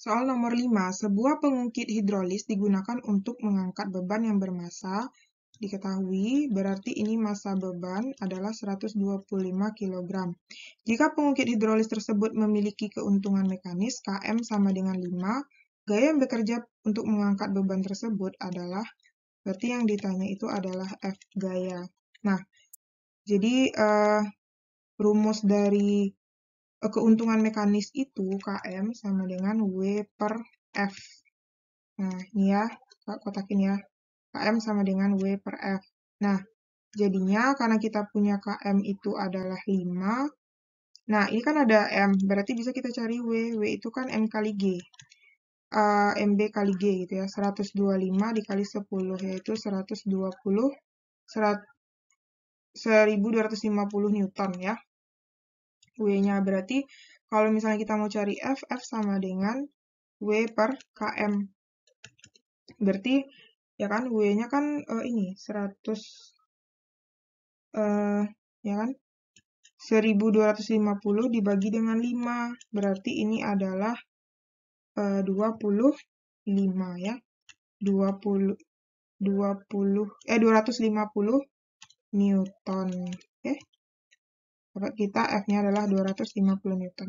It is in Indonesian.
Soal nomor 5, sebuah pengungkit hidrolis digunakan untuk mengangkat beban yang bermassa. Diketahui, berarti ini massa beban adalah 125 kg. Jika pengungkit hidrolis tersebut memiliki keuntungan mekanis Km sama dengan 5, gaya yang bekerja untuk mengangkat beban tersebut adalah, berarti yang ditanya itu adalah F gaya. Nah, jadi uh, rumus dari Eh, keuntungan mekanis itu KM sama dengan W per F. Nah, ini ya, kotakin ya. KM sama dengan W per F. Nah, jadinya karena kita punya KM itu adalah 5, Nah, ini kan ada M, berarti bisa kita cari W. W itu kan M kali G. Uh, eh, MB kali G gitu ya. 125 dikali 10, yaitu 120, 100, 1250 Newton ya. W-nya. Berarti kalau misalnya kita mau cari F, F sama dengan W per KM. Berarti ya kan W-nya kan uh, ini 100 uh, eh, ya kan 1250 dibagi dengan 5. Berarti ini adalah eh, uh, 25 ya. 20 20 eh 250 Newton, oke. Okay? Dapat kita F-nya adalah 250 Newton.